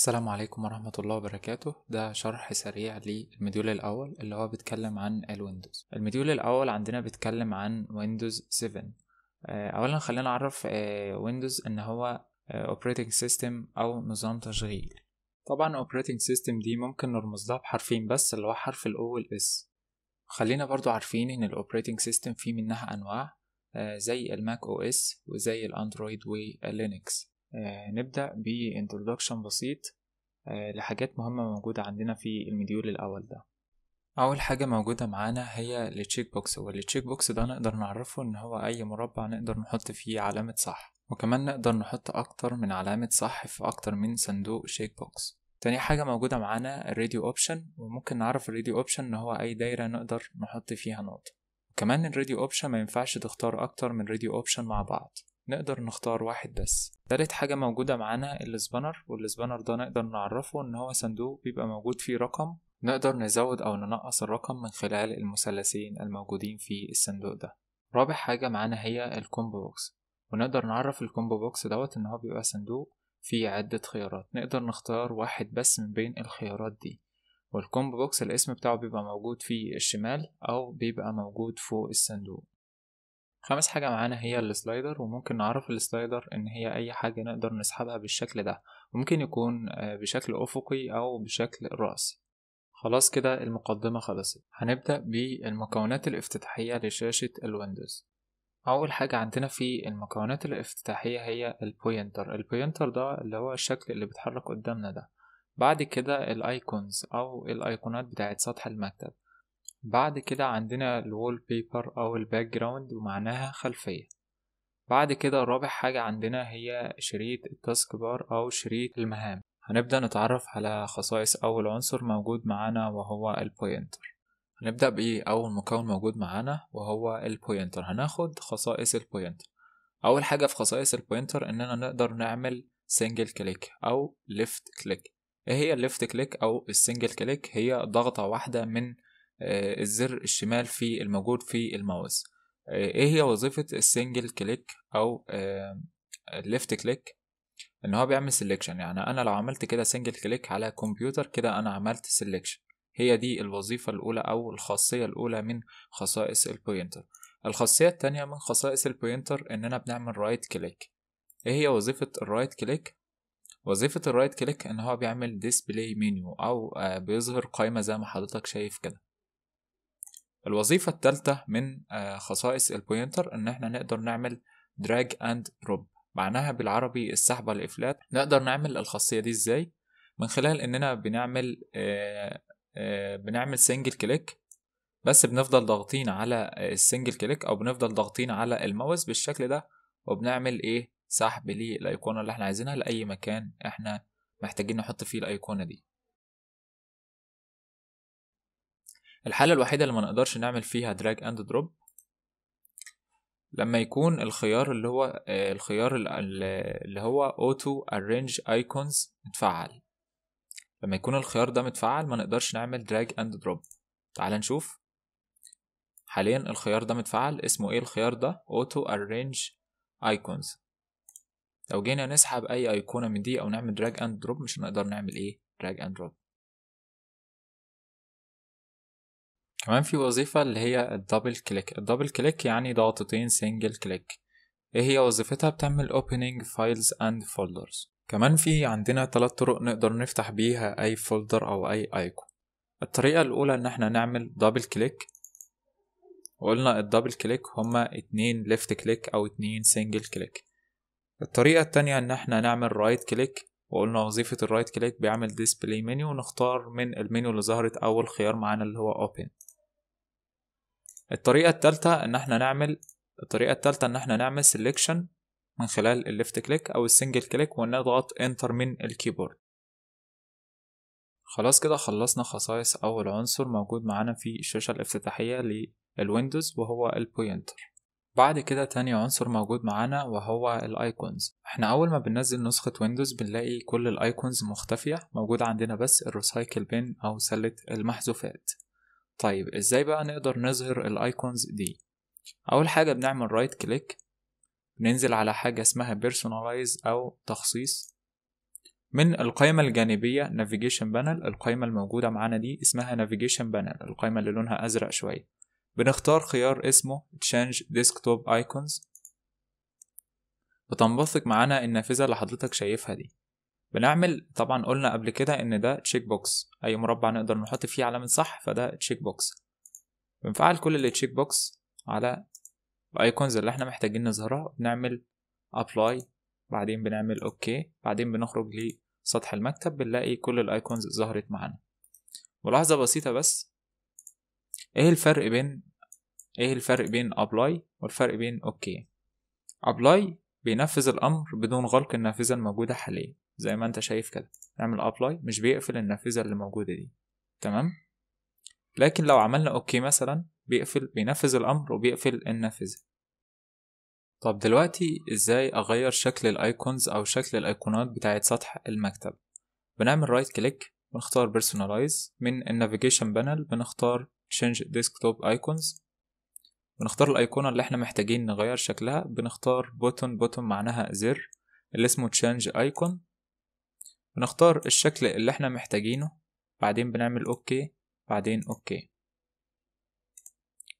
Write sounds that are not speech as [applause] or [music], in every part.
السلام عليكم ورحمة الله وبركاته ده شرح سريع للمديول الأول اللي هو بيتكلم عن الويندوز المديول الأول عندنا بيتكلم عن ويندوز 7 آه، أولا خلينا نعرف آه، ويندوز إن هو آه، operating system أو نظام تشغيل طبعا operating system دي ممكن نرمز لها بحرفين بس اللي هو حرف الأو اس خلينا برضو عارفين إن operating سيستم فيه منها أنواع زي الماك او اس وزي الاندرويد واللينكس آه، نبدأ بإنترودكشن بسيط آه، لحاجات مهمة موجودة عندنا في المديول الأول ده أول حاجة موجودة معانا هي التشيك بوكس والتشيك بوكس ده نقدر نعرفه إن هو أي مربع نقدر نحط فيه علامة صح وكمان نقدر نحط أكتر من علامة صح في أكتر من صندوق شيك بوكس تاني حاجة موجودة معانا الراديو أوبشن وممكن نعرف الراديو أوبشن إن هو أي دايرة نقدر نحط فيها نقطة كمان الراديو أوبشن ما ينفعش تختار أكتر من راديو أوبشن مع بعض نقدر نختار واحد بس تالت حاجة موجودة معانا السبانر والسبانر ده نقدر نعرفه إن هو صندوق بيبقى موجود فيه رقم نقدر نزود أو ننقص الرقم من خلال المثلثين الموجودين في الصندوق ده رابع حاجة معانا هي الكومبو بوكس ونقدر نعرف الكومبو بوكس دوت إن هو بيبقى صندوق فيه عدة خيارات نقدر نختار واحد بس من بين الخيارات دي والكومبو بوكس الاسم بتاعه بيبقى موجود في الشمال أو بيبقى موجود فوق الصندوق خامس حاجة معانا هي السلايدر وممكن نعرف السلايدر إن هي أي حاجة نقدر نسحبها بالشكل ده ممكن يكون آه، بشكل أفقي أو بشكل رأسي خلاص كده المقدمة خلصت هنبدأ بالمكونات الافتتاحية لشاشة الويندوز أول حاجة عندنا في المكونات الافتتاحية هي البوينتر البوينتر ده اللي هو الشكل اللي بيتحرك قدامنا ده بعد كده الايكونز أو الايقونات بتاعت سطح المكتب بعد كده عندنا الوول بيبر أو الباك جراوند ومعناها خلفية بعد كده رابع حاجة عندنا هي شريط التاسك بار أو شريط المهام هنبدأ نتعرف على خصائص أول عنصر موجود معانا وهو البوينتر هنبدأ بإيه أول مكون موجود معانا وهو البوينتر هناخد خصائص البوينتر أول حاجة في خصائص البوينتر إننا نقدر نعمل سنجل كليك أو ليفت كليك إيه هي الليفت كليك أو السنجل كليك هي ضغطة واحدة من آه، الزر الشمال في الموجود في الماوس آه، ايه هي وظيفة السنجل كليك او الليفت آه، كليك ان هو بيعمل سيلكشن يعني انا لو عملت كده سنجل كليك على كمبيوتر كده انا عملت سيلكشن هي دي الوظيفة الاولى او الخاصية الاولى من خصائص البوينتر الخاصية التانية من خصائص البوينتر اننا بنعمل رايت كليك ايه هي وظيفة الرايت كليك وظيفة الرايت كليك ان هو بيعمل ديسبلاي منيو او بيظهر قائمة زي ما حضرتك شايف كده الوظيفة الثالثة من آه، خصائص البوينتر إن إحنا نقدر نعمل دراج أند دروب معناها بالعربي السحب والإفلات نقدر نعمل الخاصية دي إزاي من خلال إننا بنعمل آه، آه، بنعمل سنجل كليك بس بنفضل ضاغطين على السنجل كليك أو بنفضل ضاغطين على الماوس بالشكل ده وبنعمل إيه سحب للأيقونة اللي إحنا عايزينها لأي مكان إحنا محتاجين نحط فيه الأيقونة دي الحالة الوحيدة اللي ما نقدرش نعمل فيها دراج اند دروب لما يكون الخيار اللي هو آه، الخيار اللي هو اوتو ارينج ايكونز متفعل لما يكون الخيار ده متفعل ما نقدرش نعمل دراج اند دروب تعال نشوف حاليا الخيار ده متفعل اسمه ايه الخيار ده اوتو ارينج ايكونز لو جينا نسحب اي ايقونه من دي او نعمل دراج اند دروب مش هنقدر نعمل ايه دراج اند دروب كمان في وظيفة اللي هي الدبل كليك الدبل كليك يعني ضغطتين سنجل كليك ايه هي وظيفتها بتعمل opening files and folders كمان في عندنا ثلاث طرق نقدر نفتح بيها اي فولدر او اي ايكون الطريقة الاولى ان احنا نعمل دبل كليك وقلنا الدبل كليك هما اتنين ليفت كليك او اتنين سنجل كليك الطريقة التانية ان احنا نعمل رايت right كليك وقلنا وظيفة الرايت كليك بيعمل ديسبلاي منيو ونختار من المنيو اللي ظهرت اول خيار معانا اللي هو open الطريقه التالتة ان احنا نعمل الطريقه التالتة ان احنا نعمل سيلكشن من خلال الليفت كليك او السنجل كليك ونضغط انتر من الكيبورد خلاص كده خلصنا خصائص اول عنصر موجود معانا في الشاشه الافتتاحيه للويندوز وهو البوينتر بعد كده تاني عنصر موجود معانا وهو الايكونز احنا اول ما بننزل نسخة ويندوز بنلاقي كل الايكونز مختفية موجود عندنا بس الريسايكل بين او سلة المحذوفات طيب ازاي بقى نقدر نظهر الايكونز دي اول حاجه بنعمل رايت كليك ننزل على حاجه اسمها بيرسونالايز او تخصيص من القائمة الجانبية Navigation Panel القائمة الموجودة معانا دي اسمها Navigation Panel القائمة اللي لونها أزرق شوية بنختار خيار اسمه Change Desktop Icons بتنبثق معانا النافذة اللي حضرتك شايفها دي بنعمل طبعا قلنا قبل كده ان ده تشيك بوكس اي مربع نقدر نحط فيه علامة صح فده تشيك بوكس بنفعل كل التشيك بوكس على الايكونز اللي احنا محتاجين نظهرها بنعمل ابلاي بعدين بنعمل اوكي بعدين بنخرج لسطح المكتب بنلاقي كل الايكونز ظهرت معانا ملاحظة بسيطة بس ايه الفرق بين ايه الفرق بين ابلاي والفرق بين اوكي ابلاي بينفذ الأمر بدون غلق النافذة الموجودة حاليا زي ما أنت شايف كده نعمل أبلاي مش بيقفل النافذة اللي موجودة دي تمام لكن لو عملنا أوكي مثلا بيقفل بينفذ الأمر وبيقفل النافذة طب دلوقتي إزاي أغير شكل الأيكونز أو شكل الأيقونات بتاعة سطح المكتب بنعمل رايت كليك بنختار personalize من النافيجيشن بانل بنختار change desktop icons بنختار الأيقونة اللي احنا محتاجين نغير شكلها بنختار بوتون بوتون معناها زر اللي اسمه تشينج ايكون بنختار الشكل اللي احنا محتاجينه بعدين بنعمل اوكي بعدين اوكي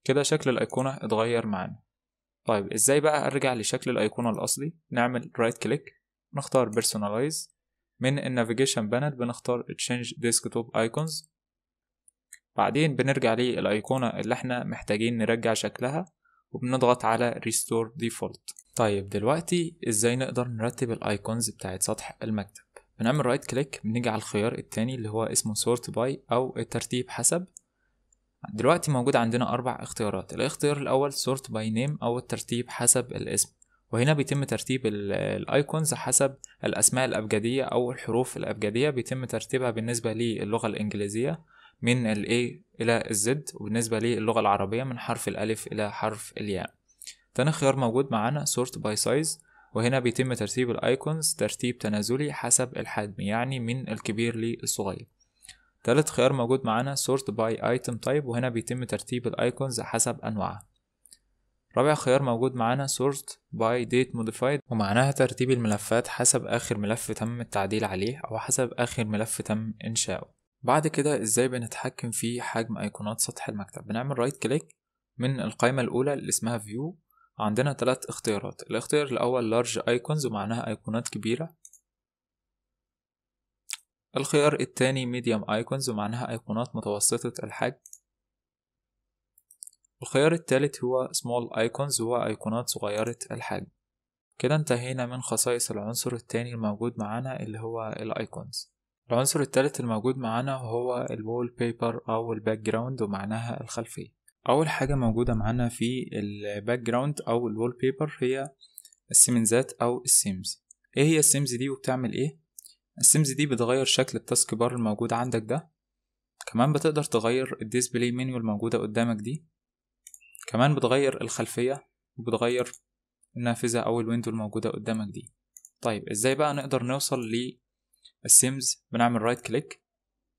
كده شكل الأيقونة اتغير معانا طيب ازاي بقى ارجع لشكل الأيقونة الأصلي نعمل رايت كليك نختار personalize من النافيجيشن بانل بنختار change desktop icons بعدين بنرجع للأيقونة اللي احنا محتاجين نرجع شكلها وبنضغط على Restore Default طيب دلوقتي ازاي نقدر نرتب الايكونز بتاعت سطح المكتب بنعمل رايت كليك بنيجي على الخيار التاني اللي هو اسمه سورت باي او الترتيب حسب دلوقتي موجود عندنا اربع اختيارات الاختيار الاول سورت باي نيم او الترتيب حسب الاسم وهنا بيتم ترتيب الايكونز حسب الاسماء الابجديه او الحروف الابجديه بيتم ترتيبها بالنسبه للغه الانجليزيه من ال A إلى Z وبالنسبة للغة العربية من حرف الألف إلى حرف الياء تاني خيار موجود معانا sort by size وهنا بيتم ترتيب الايكونز ترتيب تنازلي حسب الحجم يعني من الكبير للصغير تالت خيار موجود معانا sort by item type وهنا بيتم ترتيب الايكونز حسب انواعها رابع خيار موجود معانا sort by date modified ومعناها ترتيب الملفات حسب اخر ملف تم التعديل عليه او حسب اخر ملف تم انشاؤه بعد كده ازاي بنتحكم في حجم ايقونات سطح المكتب بنعمل رايت كليك من القائمة الاولى اللي اسمها فيو عندنا ثلاث اختيارات الاختيار الاول لارج ايكونز ومعناها ايقونات كبيرة الخيار التاني ميديوم ايكونز ومعناها ايقونات متوسطة الحجم الخيار التالت هو small ايكونز هو ايقونات صغيرة الحجم كده انتهينا من خصائص العنصر التاني الموجود معانا اللي هو الايكونز العنصر الثالث الموجود معانا هو الوول بيبر أو الباك جراوند ومعناها الخلفية أول حاجة موجودة معانا في الباك جراوند أو الوول بيبر هي السيمنزات أو السيمز إيه هي السيمز دي وبتعمل إيه؟ السيمز دي بتغير شكل التاسك بار الموجود عندك ده كمان بتقدر تغير الديسبلاي منيو الموجودة قدامك دي كمان بتغير الخلفية وبتغير النافذة أو الويندو الموجودة قدامك دي طيب ازاي بقى نقدر نوصل السيمز بنعمل رايت كليك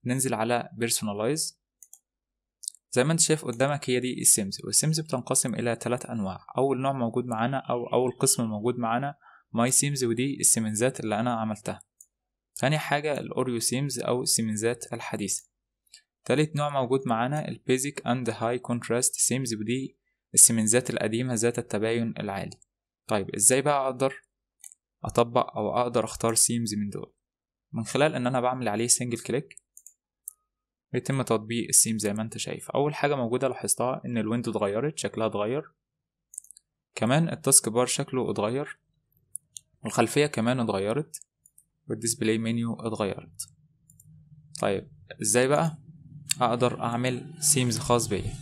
ننزل على بيرسوناليز زي ما انت شايف قدامك هي دي السيمز والسيمز بتنقسم الى ثلاث انواع اول نوع موجود معانا او اول قسم موجود معانا ماي سيمز ودي السيمنزات اللي انا عملتها ثاني حاجة الأوريو سيمز أو السيمنزات الحديثة ثالث نوع موجود معانا البيزك أند هاي كونتراست سيمز ودي السيمنزات القديمة ذات التباين العالي طيب ازاي بقى أقدر أطبق أو أقدر أختار سيمز من دول من خلال ان انا بعمل عليه سنجل كليك بيتم تطبيق السيم زي ما انت شايف اول حاجه موجوده لاحظتها ان الويندو اتغيرت شكلها اتغير كمان التاسك بار شكله اتغير والخلفيه كمان اتغيرت والديسبلاي منيو اتغيرت طيب ازاي بقى اقدر اعمل سيمز خاص بيا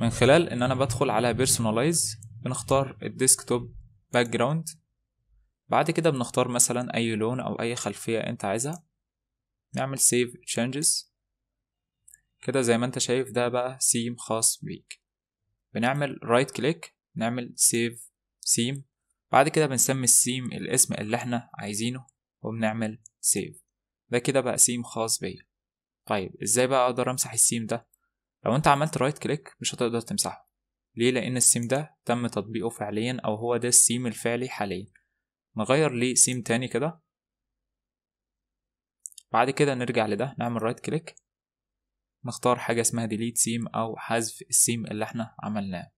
من خلال ان انا بدخل على بيرسونالايز بنختار الديسكتوب باك جراوند بعد كده بنختار مثلا أي لون أو أي خلفية أنت عايزها نعمل save changes كده زي ما أنت شايف ده بقى سيم خاص بيك بنعمل right click نعمل save سيم بعد كده بنسمي السيم الاسم اللي احنا عايزينه وبنعمل save ده كده بقى سيم خاص بيا طيب ازاي بقى اقدر امسح السيم ده لو انت عملت رايت كليك مش هتقدر تمسحه ليه لان السيم ده تم تطبيقه فعليا او هو ده السيم الفعلي حاليا نغير لسيم تاني كده بعد كده نرجع لده نعمل رايت كليك نختار حاجة اسمها ديليت سيم أو حذف السيم اللي احنا عملناه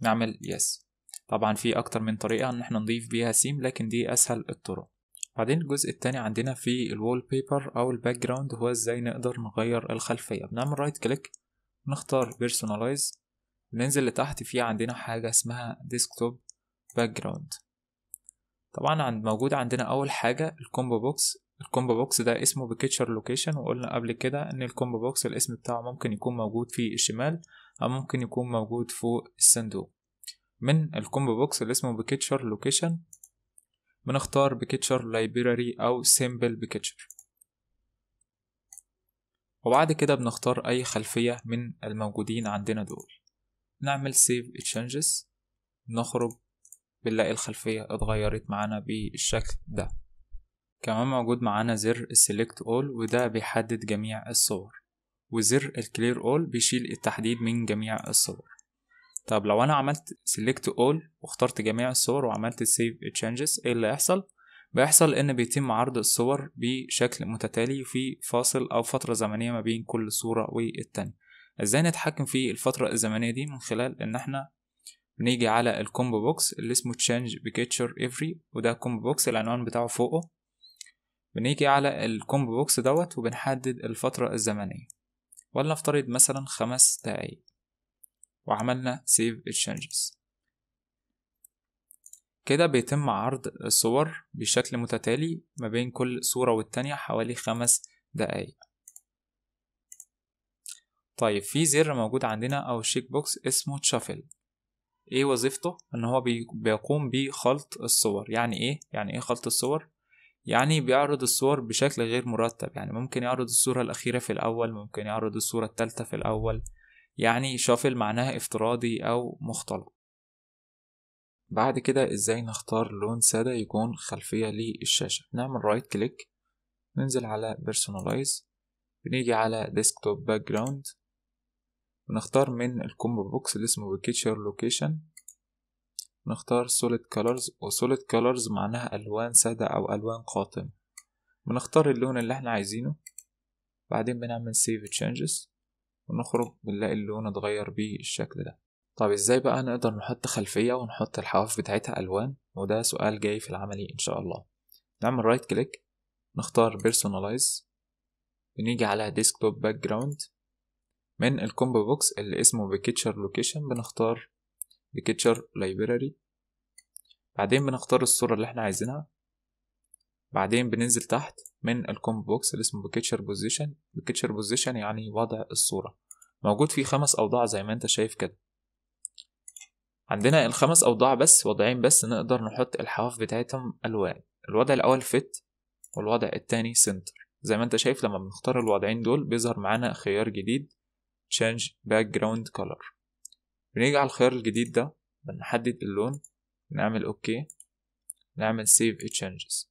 نعمل يس طبعا في أكتر من طريقة إن احنا نضيف بيها سيم لكن دي أسهل الطرق بعدين الجزء التاني عندنا في الوول بيبر أو الباك جراوند هو ازاي نقدر نغير الخلفية بنعمل رايت كليك نختار بيرسوناليز ننزل لتحت في عندنا حاجة اسمها ديسكتوب باك جراوند طبعا عند موجود عندنا اول حاجه الكومبو بوكس الكومبو بوكس ده اسمه بكيتشر لوكيشن وقلنا قبل كده ان الكومبو بوكس الاسم بتاعه ممكن يكون موجود في الشمال او ممكن يكون موجود فوق الصندوق من الكومبو بوكس اللي اسمه بكيتشر لوكيشن بنختار بكيتشر لايبراري او سيمبل بكيتشر وبعد كده بنختار اي خلفية من الموجودين عندنا دول نعمل سيف تشينجز نخرج بنلاقي الخلفية اتغيرت معانا بالشكل ده كمان موجود معانا زر Select All وده بيحدد جميع الصور وزر الكلير All بيشيل التحديد من جميع الصور طب لو أنا عملت Select All واخترت جميع الصور وعملت Save Changes إيه اللي هيحصل؟ بيحصل إن بيتم عرض الصور بشكل متتالي في فاصل أو فترة زمنية ما بين كل صورة والتانية إزاي نتحكم في الفترة الزمنية دي من خلال إن إحنا بنيجي على الكومبو بوكس اللي اسمه تشينج بكيتشر افري وده كومبو بوكس العنوان بتاعه فوقه بنيجي على الكومبو بوكس دوت وبنحدد الفترة الزمنية ولنفترض مثلا خمس دقايق وعملنا سيف تشينجز كده بيتم عرض الصور بشكل متتالي ما بين كل صورة والتانية حوالي خمس دقايق طيب في زر موجود عندنا أو شيك بوكس اسمه تشافل ايه وظيفته ان هو بيقوم بخلط الصور يعني ايه يعني ايه خلط الصور يعني بيعرض الصور بشكل غير مرتب يعني ممكن يعرض الصورة الأخيرة في الأول ممكن يعرض الصورة التالتة في الأول يعني شافل معناها افتراضي أو مختلط بعد كده ازاي نختار لون سادة يكون خلفية للشاشة نعمل رايت كليك ننزل على personalize بنيجي على desktop background ونختار من الكومبو بوكس اللي اسمه بكيتشر لوكيشن نختار solid colors و solid colors معناها ألوان سادة أو ألوان قاتم بنختار اللون اللي احنا عايزينه بعدين بنعمل save changes ونخرج بنلاقي اللون اتغير بالشكل ده طب ازاي بقى نقدر نحط خلفية ونحط الحواف بتاعتها ألوان وده سؤال جاي في العملي إن شاء الله نعمل رايت كليك نختار personalize بنيجي على desktop background من الكومبو بوكس اللي اسمه بيكتشر لوكيشن بنختار بيكتشر لايبراري بعدين بنختار الصورة اللي احنا عايزينها بعدين بننزل تحت من الكومبو بوكس اللي اسمه بيكتشر بوزيشن بيكتشر بوزيشن يعني وضع الصورة موجود فيه خمس أوضاع زي ما انت شايف كده عندنا الخمس أوضاع بس وضعين بس نقدر نحط الحواف بتاعتهم ألوان الوضع الأول فيت والوضع التاني سنتر زي ما انت شايف لما بنختار الوضعين دول بيظهر معانا خيار جديد change background color بنيجي على الخيار الجديد ده بنحدد اللون نعمل اوكي نعمل save changes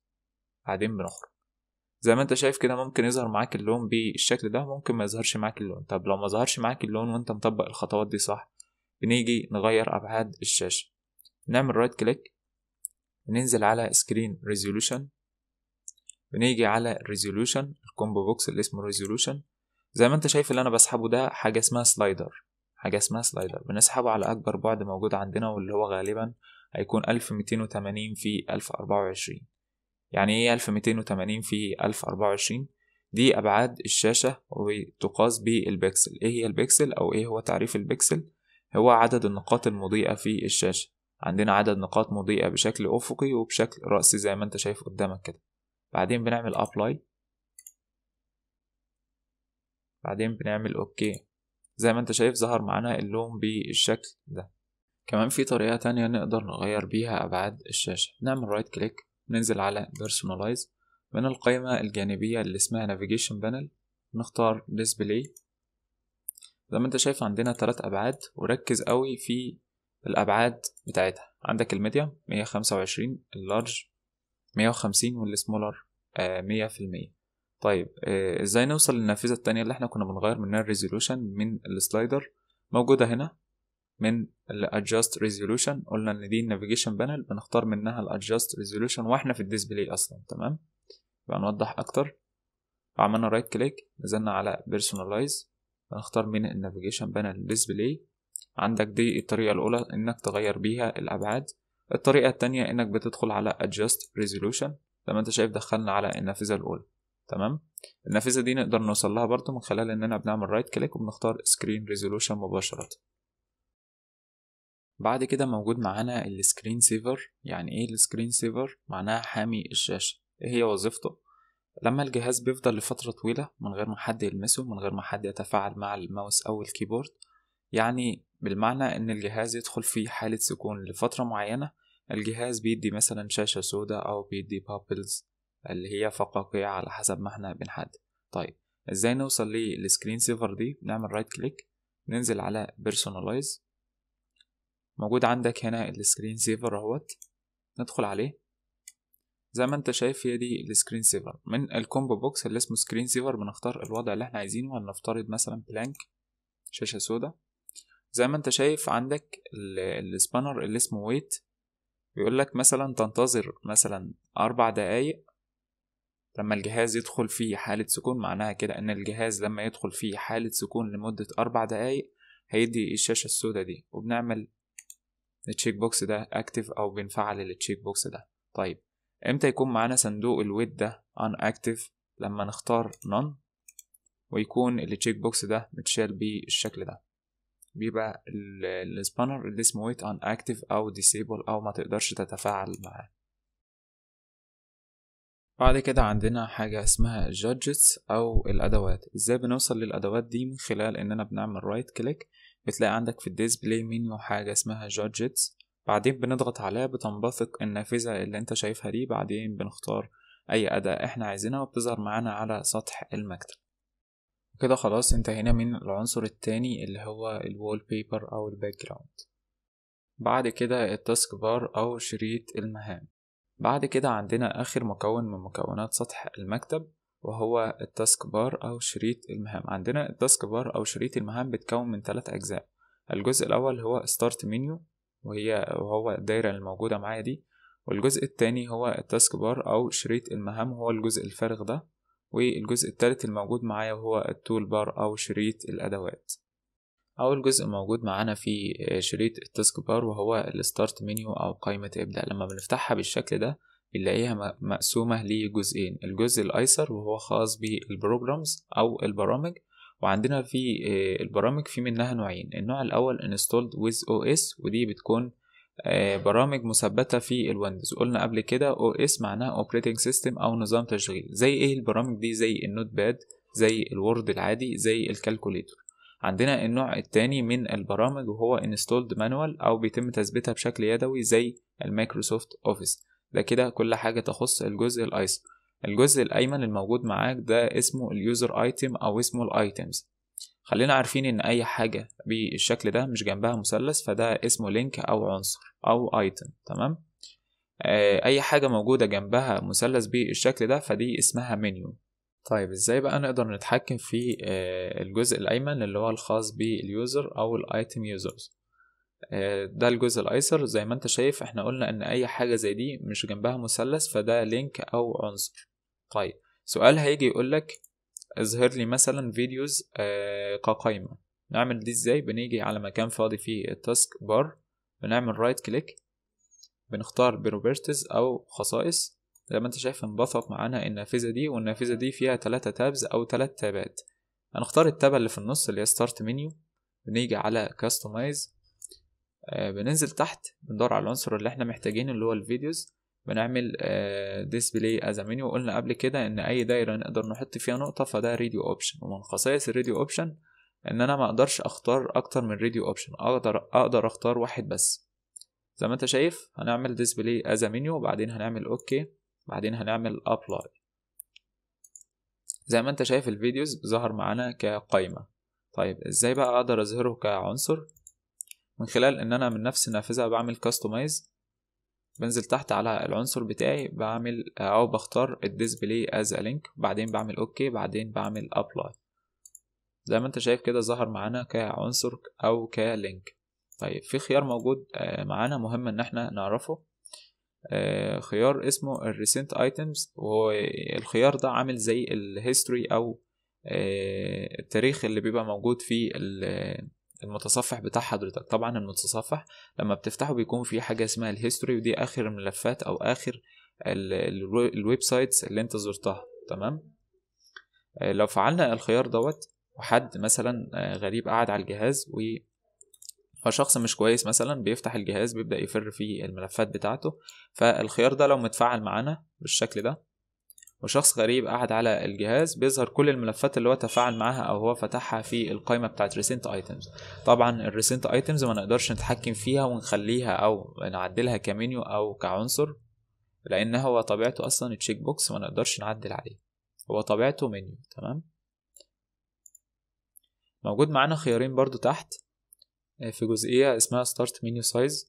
بعدين بنخرج زي ما انت شايف كده ممكن يظهر معاك اللون بالشكل ده ممكن ما يظهرش معاك اللون طب لو ما ظهرش معاك اللون وانت مطبق الخطوات دي صح بنيجي نغير ابعاد الشاشه نعمل رايت كليك ننزل على سكرين ريزولوشن بنيجي على ريزولوشن الكومبو بوكس اللي اسمه ريزولوشن زي ما انت شايف اللي انا بسحبه ده حاجه اسمها سلايدر حاجه اسمها سلايدر بنسحبه على اكبر بعد موجود عندنا واللي هو غالبا هيكون 1280 في 1024 يعني ايه 1280 في 1024 دي ابعاد الشاشه وتقاس بالبكسل ايه هي البكسل او ايه هو تعريف البكسل هو عدد النقاط المضيئه في الشاشه عندنا عدد نقاط مضيئه بشكل افقي وبشكل راسي زي ما انت شايف قدامك كده بعدين بنعمل ابلاي بعدين بنعمل اوكي زي ما انت شايف ظهر معانا اللون بالشكل ده كمان في طريقة تانية نقدر نغير بيها أبعاد الشاشة نعمل رايت كليك ننزل على personalize من القائمة الجانبية اللي اسمها نافيجيشن بانل نختار ديسبلاي زي ما انت شايف عندنا تلات أبعاد وركز قوي في الأبعاد بتاعتها عندك الميديا 125 اللارج 150 والسمولر 100% في المية طيب آه، ازاي نوصل للنافذة التانية اللي احنا كنا بنغير منها الريزولوشن من السلايدر موجودة هنا من ال adjust resolution قلنا ان دي Navigation Panel بنختار منها ال adjust resolution واحنا في الديسبلاي اصلا تمام يبقى نوضح اكتر عملنا رايت right كليك نزلنا على personalize بنختار من Navigation Panel Display عندك دي الطريقة الأولى إنك تغير بيها الأبعاد الطريقة التانية إنك بتدخل على Adjust Resolution زي ما أنت شايف دخلنا على النافذة الأولى تمام النافذه دي نقدر نوصل لها برضو من خلال اننا بنعمل رايت كليك وبنختار سكرين ريزولوشن مباشره بعد كده موجود معانا السكرين سيفر يعني ايه السكرين سيفر معناها حامي الشاشه ايه هي وظيفته لما الجهاز بيفضل لفترة طويلة من غير ما حد يلمسه من غير ما حد يتفاعل مع الماوس أو الكيبورد يعني بالمعنى إن الجهاز يدخل في حالة سكون لفترة معينة الجهاز بيدي مثلا شاشة سوداء أو بيدي بابلز اللي هي فقاقيع على حسب ما احنا بنحدد طيب ازاي نوصل للسكرين سيفر دي نعمل رايت كليك ننزل على بيرسونالايز موجود عندك هنا السكرين سيفر اهوت ندخل عليه زي ما انت شايف هي دي السكرين سيفر من الكومبو بوكس اللي اسمه سكرين سيفر بنختار الوضع اللي احنا عايزينه هنفترض مثلا بلانك شاشه سودا زي ما انت شايف عندك السبانر اللي اسمه ويت بيقول لك مثلا تنتظر مثلا اربع دقايق لما الجهاز يدخل في حالة سكون معناها كده إن الجهاز لما يدخل في حالة سكون لمدة أربع دقايق هيدي الشاشة السوداء دي وبنعمل التشيك بوكس ده أكتف أو بنفعل التشيك بوكس ده طيب إمتى يكون معانا صندوق الويت ده أن أكتف لما نختار نون ويكون التشيك بوكس ده متشال بالشكل ده بيبقى الـ spanner اللي اسمه wait on active او disable او ما تقدرش تتفاعل معاه بعد كده عندنا حاجة اسمها جادجتس أو الأدوات إزاي بنوصل للأدوات دي من خلال إننا بنعمل رايت كليك بتلاقي عندك في الديسبلاي منيو حاجة اسمها جادجتس بعدين بنضغط عليها بتنبثق النافذة اللي انت شايفها دي بعدين بنختار أي أداة احنا عايزينها وبتظهر معانا على سطح المكتب كده خلاص انتهينا من العنصر التاني اللي هو الوول بيبر أو الباك جراوند بعد كده التاسك بار أو شريط المهام بعد كده عندنا آخر مكون من مكونات سطح المكتب وهو التاسك بار أو شريط المهام عندنا التاسك بار أو شريط المهام بتكون من ثلاث أجزاء الجزء الأول هو ستارت منيو وهي وهو الدايرة الموجودة معايا دي والجزء التاني هو التاسك بار أو شريط المهام هو الجزء الفارغ ده والجزء التالت الموجود معايا هو التول بار أو شريط الأدوات أول جزء موجود معانا في آه، شريط التاسك بار وهو الستارت منيو أو قائمة ابدا لما بنفتحها بالشكل ده بنلاقيها مقسومة لجزئين الجزء الأيسر وهو خاص بالبروجرامز أو البرامج وعندنا في آه، البرامج في منها نوعين النوع الأول installed with OS ودي بتكون آه، برامج مثبتة في الويندوز قلنا قبل كده OS معناها اوبريتنج سيستم أو نظام تشغيل زي إيه البرامج دي زي النوت باد زي الوورد العادي زي الكالكوليتور عندنا النوع التاني من البرامج وهو installed manual أو بيتم تثبيتها بشكل يدوي زي المايكروسوفت أوفيس ده كده كل حاجة تخص الجزء الأيسر الجزء الأيمن الموجود معاك ده اسمه اليوزر ايتم أو اسمه الايتمز خلينا عارفين إن أي حاجة بالشكل ده مش جنبها مثلث فده اسمه لينك أو عنصر أو ايتم تمام آه، أي حاجة موجودة جنبها مثلث بالشكل ده فدي اسمها منيو طيب ازاي بقى نقدر نتحكم في آه، الجزء الايمن اللي هو الخاص باليوزر او الايتم يوزرز آه، ده الجزء الايسر زي ما انت شايف احنا قلنا ان اي حاجه زي دي مش جنبها مثلث فده لينك او عنصر طيب سؤال هيجي يقولك اظهر لي مثلا فيديوز آه، كقائمه نعمل دي ازاي بنيجي على مكان فاضي فيه التاسك بار بنعمل رايت كليك بنختار بروبرتيز او خصائص زي ما انت شايف انبسط معانا النافذة دي والنافذة دي فيها تلاتة تابز او تلات تابات هنختار التاب اللي في النص اللي هي ستارت منيو بنيجي على كاستمايز آه، بننزل تحت بندور على العنصر اللي احنا محتاجينه اللي هو الفيديوز بنعمل ديسبلاي از منيو وقلنا قبل كده ان اي دايره نقدر نحط فيها نقطه فده راديو اوبشن ومن خصائص الراديو اوبشن ان انا ما اقدرش اختار اكتر من راديو اوبشن اقدر اقدر اختار واحد بس زي ما انت شايف هنعمل ديسبلاي از منيو وبعدين هنعمل اوكي okay. بعدين هنعمل ابلاي زي ما انت شايف الفيديوز ظهر معانا كقائمة طيب ازاي بقى اقدر اظهره كعنصر من خلال ان انا من نفس النافذة بعمل كاستمايز بنزل تحت على العنصر بتاعي بعمل او بختار الديسبلاي از لينك بعدين بعمل اوكي بعدين بعمل ابلاي زي ما انت شايف كده ظهر معانا كعنصر او كلينك طيب في خيار موجود آه، معانا مهم ان احنا نعرفه آه، خيار اسمه الريسنت ايتمز وهو الخيار ده عامل زي الهيستوري او آه، التاريخ اللي بيبقى موجود في المتصفح بتاع حضرتك طبعا المتصفح لما بتفتحه بيكون في حاجه اسمها الهيستوري ودي اخر الملفات او اخر الويب سايتس اللي انت زرتها تمام آه، لو فعلنا الخيار دوت وحد مثلا غريب قاعد على الجهاز فشخص مش كويس مثلا بيفتح الجهاز بيبدأ يفر فيه الملفات بتاعته فالخيار ده لو متفعل معانا بالشكل ده وشخص غريب قاعد على الجهاز بيظهر كل الملفات اللي هو تفاعل معاها او هو فتحها في القائمه بتاعت ريسنت ايتمز طبعا الريسنت ايتمز ما نقدرش نتحكم فيها ونخليها او نعدلها كمنيو او كعنصر لان هو طبيعته اصلا تشيك بوكس ما نقدرش نعدل عليه هو طبيعته منيو تمام موجود معانا خيارين برضو تحت آه، في جزئية اسمها Start Menu Size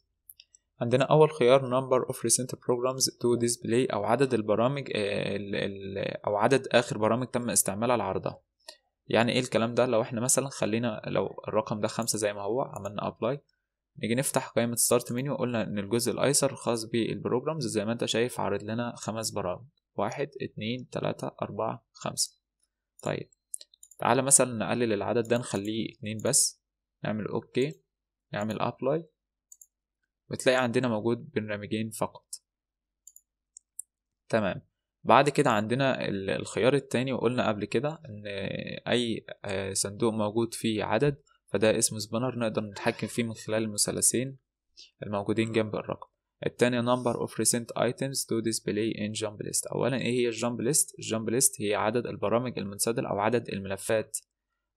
عندنا أول خيار Number of Recent Programs to Display أو عدد البرامج آه، أو عدد آخر برامج تم استعمالها لعرضها يعني إيه الكلام ده لو إحنا مثلا خلينا لو الرقم ده خمسة زي ما هو عملنا Apply نيجي نفتح قائمة Start Menu قلنا إن الجزء الأيسر الخاص بالبروجرامز زي ما أنت شايف عارض لنا خمس برامج واحد اتنين تلاتة أربعة خمسة طيب تعالى مثلا نقلل العدد ده نخليه اتنين بس نعمل اوكي نعمل ابلاي وتلاقي عندنا موجود برنامجين فقط تمام بعد كده عندنا الخيار التاني وقلنا قبل كده ان اي آه، صندوق موجود فيه عدد فده اسمه سبانر نقدر نتحكم فيه من خلال المثلثين الموجودين جنب الرقم التاني number of recent items to display in jump list اولا ايه هي الجامب ليست الجامب ليست هي عدد البرامج المنسدل او عدد الملفات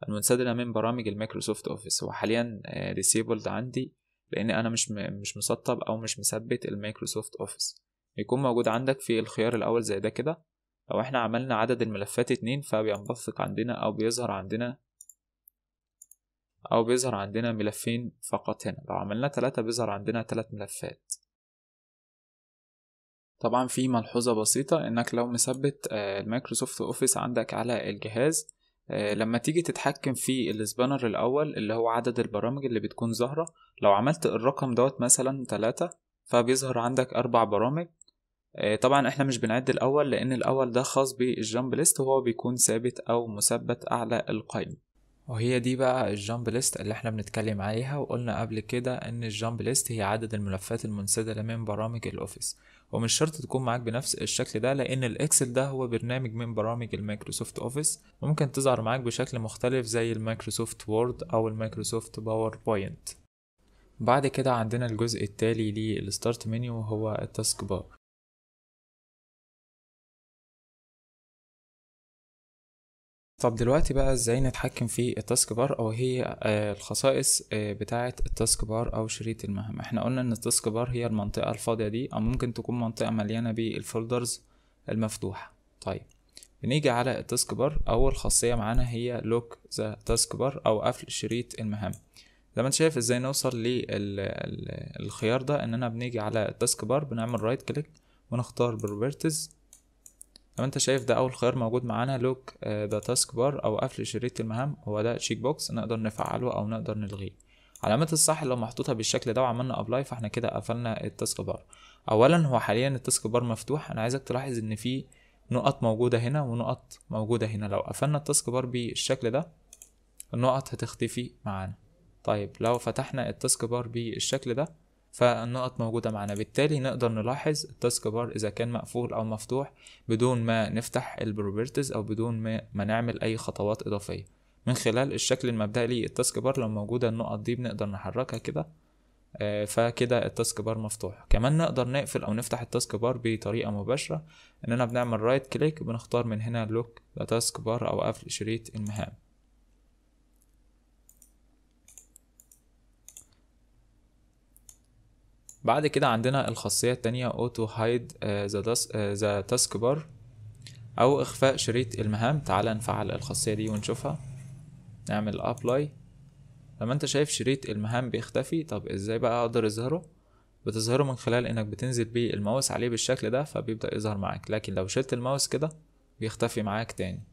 المنسدلة من برامج المايكروسوفت أوفيس هو حاليا ديسيبلد آه، عندي لأن أنا مش مش مسطب أو مش مثبت المايكروسوفت أوفيس يكون موجود عندك في الخيار الأول زي ده كده لو احنا عملنا عدد الملفات اتنين فبينبثق عندنا أو بيظهر عندنا أو بيظهر عندنا ملفين فقط هنا لو عملنا تلاتة بيظهر عندنا تلات ملفات طبعا في ملحوظة بسيطة انك لو مثبت آه، المايكروسوفت اوفيس عندك على الجهاز آه، لما تيجي تتحكم في السبانر الأول اللي هو عدد البرامج اللي بتكون ظاهرة لو عملت الرقم دوت مثلا تلاتة فبيظهر عندك أربع برامج آه، طبعا احنا مش بنعد الأول لأن الأول ده خاص بالجامب ليست وهو بيكون ثابت أو مثبت أعلى القائمة وهي دي بقى الجامب ليست اللي احنا بنتكلم عليها وقلنا قبل كده ان الجامب ليست هي عدد الملفات المنسدلة من برامج الاوفيس ومش شرط تكون معاك بنفس الشكل ده لان الاكسل ده هو برنامج من برامج المايكروسوفت اوفيس ممكن تظهر معاك بشكل مختلف زي المايكروسوفت وورد او المايكروسوفت باوربوينت بعد كده عندنا الجزء التالي للستارت منيو وهو التاسك بار طب دلوقتي بقى ازاي نتحكم في التاسك بار او هي آه، الخصائص آه، بتاعه التاسك بار او شريط المهام احنا قلنا ان التاسك بار هي المنطقه الفاضيه دي او ممكن تكون منطقه مليانه بالفولدرز المفتوحه طيب بنيجي على التاسك بار اول خاصيه معانا هي لوك ذا تاسك بار او قفل شريط المهام زي ما انت شايف ازاي نوصل للخيار ده ان انا بنيجي على التاسك بار بنعمل رايت كليك ونختار بروبرتيز لو انت شايف ده اول خيار موجود معانا لوك ذا تاسك بار او قفل شريط المهام هو ده تشيك بوكس نقدر نفعله او نقدر نلغيه علامة الصح لو محطوطة بالشكل ده وعملنا ابلاي فاحنا كده قفلنا التاسك بار اولا هو حاليا التاسك بار مفتوح انا عايزك تلاحظ ان في نقط موجودة هنا ونقط موجودة هنا لو قفلنا التاسك بار بالشكل ده النقط هتختفي معانا طيب لو فتحنا التاسك بار بالشكل ده فالنقط موجودة معنا بالتالي نقدر نلاحظ التاسك بار إذا كان مقفول أو مفتوح بدون ما نفتح البروبرتيز أو بدون ما, ما نعمل أي خطوات إضافية من خلال الشكل المبدئي للتاسك بار لو موجودة النقط دي بنقدر نحركها كده آه، فكده التاسك بار مفتوح كمان نقدر نقفل او نفتح التاسك بار بطريقه مباشره اننا بنعمل رايت كليك بنختار من هنا لوك تاسك بار او قفل شريط المهام بعد كده عندنا الخاصية التانية Auto Hide the, تاسك Task Bar أو إخفاء شريط المهام تعال نفعل الخاصية دي ونشوفها نعمل Apply لما أنت شايف شريط المهام بيختفي طب إزاي بقى أقدر أظهره بتظهره من خلال إنك بتنزل بيه الماوس عليه بالشكل ده فبيبدأ يظهر معاك لكن لو شلت الماوس كده بيختفي معاك تاني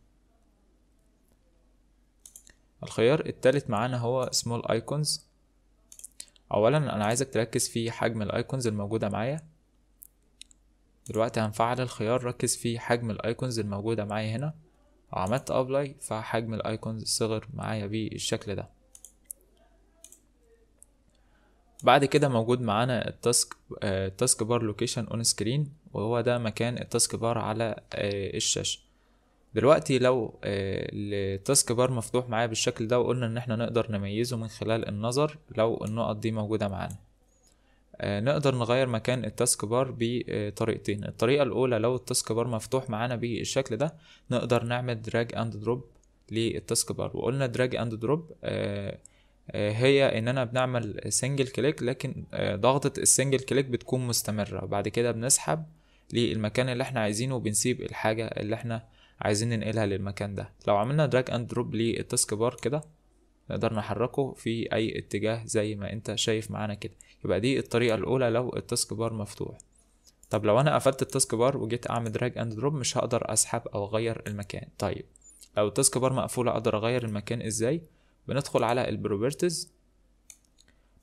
الخيار التالت معانا هو Small Icons اولا انا عايزك تركز في حجم الايكونز الموجودة معايا دلوقتي هنفعل الخيار ركز في حجم الايكونز الموجودة معايا هنا وعملت عملت ابلاي فحجم الايكونز صغر معايا بالشكل ده بعد كده موجود معانا التاسك آه، التاسك بار لوكيشن اون سكرين وهو ده مكان التاسك بار على آه، الشاشة دلوقتي لو آه، التاسك بار مفتوح معايا بالشكل ده وقلنا ان احنا نقدر نميزه من خلال النظر لو النقط دي موجودة معانا آه، نقدر نغير مكان التاسك بار بطريقتين الطريقة الاولى لو التاسك بار مفتوح معانا بالشكل ده نقدر نعمل دراج اند دروب للتاسك بار وقلنا دراج اند دروب هي ان انا بنعمل سنجل كليك لكن آه، ضغطة السنجل كليك بتكون مستمرة وبعد كده بنسحب للمكان اللي احنا عايزينه وبنسيب الحاجة اللي احنا عايزين ننقلها للمكان ده لو عملنا دراج اند دروب للتاسك بار كده نقدر نحركه في اي اتجاه زي ما انت شايف معانا كده يبقى دي الطريقة الاولى لو التاسك بار مفتوح طب لو انا قفلت التاسك بار وجيت اعمل دراج اند دروب مش هقدر اسحب او اغير المكان طيب لو التاسك بار مقفولة اقدر اغير المكان ازاي بندخل على البروبرتيز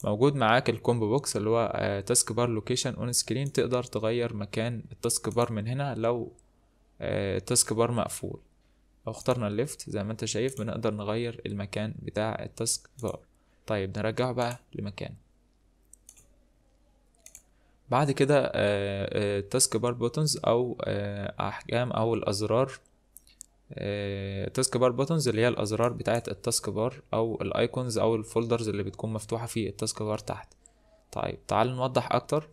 موجود معاك الكومبو بوكس اللي هو آه، تاسك بار لوكيشن اون سكرين تقدر تغير مكان التاسك بار من هنا لو آه، تاسك بار مقفول لو اخترنا الليفت زي ما انت شايف بنقدر نغير المكان بتاع التاسك بار طيب نرجعه بقى لمكان بعد كده التاسك آه، آه، بار بوتونز او احجام او الازرار التاسك بار بوتونز اللي هي الازرار بتاعه التاسك بار او الايكونز او الفولدرز اللي بتكون مفتوحه في التاسك بار تحت طيب تعال نوضح اكتر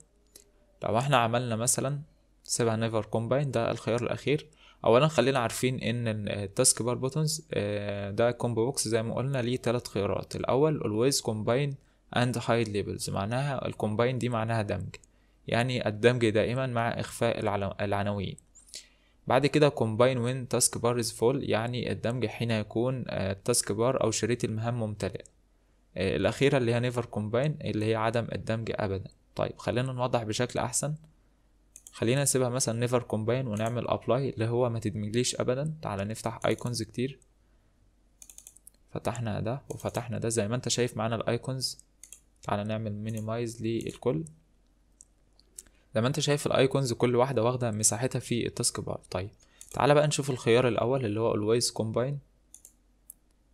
لو احنا عملنا مثلا سبع نيفر كومباين ده الخيار الاخير اولا خلينا عارفين ان التاسك بار بوتونز ده كومبو بوكس زي ما قلنا ليه ثلاث خيارات الاول always combine and hide labels معناها الكومباين دي معناها دمج يعني الدمج دائما مع اخفاء العناوين بعد كده combine when task bar is full يعني الدمج حين يكون التاسك آه، بار او شريط المهام ممتلئ آه، الاخيره اللي هي never combine اللي هي عدم الدمج ابدا طيب خلينا نوضح بشكل احسن خلينا نسيبها مثلا نيفر كومباين ونعمل ابلاي اللي هو ما تدمجليش ابدا تعالى نفتح ايكونز كتير فتحنا ده وفتحنا ده زي ما انت شايف معانا الايكونز تعالى نعمل مينيمايز للكل زي ما انت شايف الايكونز كل واحده واخده مساحتها في التاسك بار طيب تعالى بقى نشوف الخيار الاول اللي هو always combine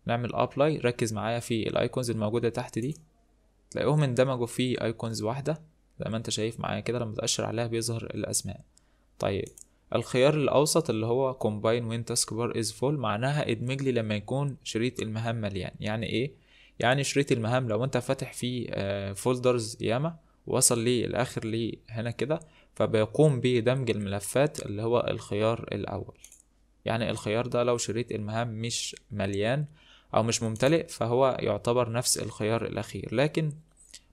نعمل ابلاي ركز معايا في الايكونز الموجوده تحت دي تلاقيهم اندمجوا في ايكونز واحده زي ما انت شايف معايا كده لما تأشر عليها بيظهر الاسماء طيب الخيار الاوسط اللي هو combine when task bar is full معناها ادمج لي لما يكون شريط المهام مليان يعني ايه يعني شريط المهام لو انت فاتح فيه فولدرز آه، ياما وصل لي الاخر لي هنا كده فبيقوم بدمج الملفات اللي هو الخيار الاول يعني الخيار ده لو شريط المهام مش مليان او مش ممتلئ فهو يعتبر نفس الخيار الاخير لكن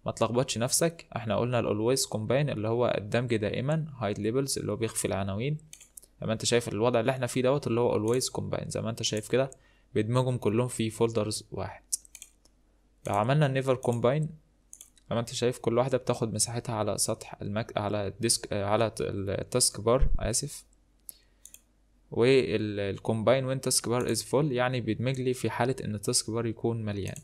ما تلخبطش نفسك احنا قلنا الاولويز كومباين اللي هو الدمج دائما هايد ليبلز اللي هو بيخفي العناوين زي ما انت شايف الوضع اللي احنا فيه دوت اللي هو اولويز كومباين زي ما انت شايف كده بيدمجهم كلهم في فولدرز واحد لو عملنا نيفر كومباين زي ما انت شايف كل واحده بتاخد مساحتها على سطح المك... على الديسك على التاسك بار اسف والكومباين وين تاسك بار از فول يعني بيدمج لي في حاله ان التاسك بار يكون مليان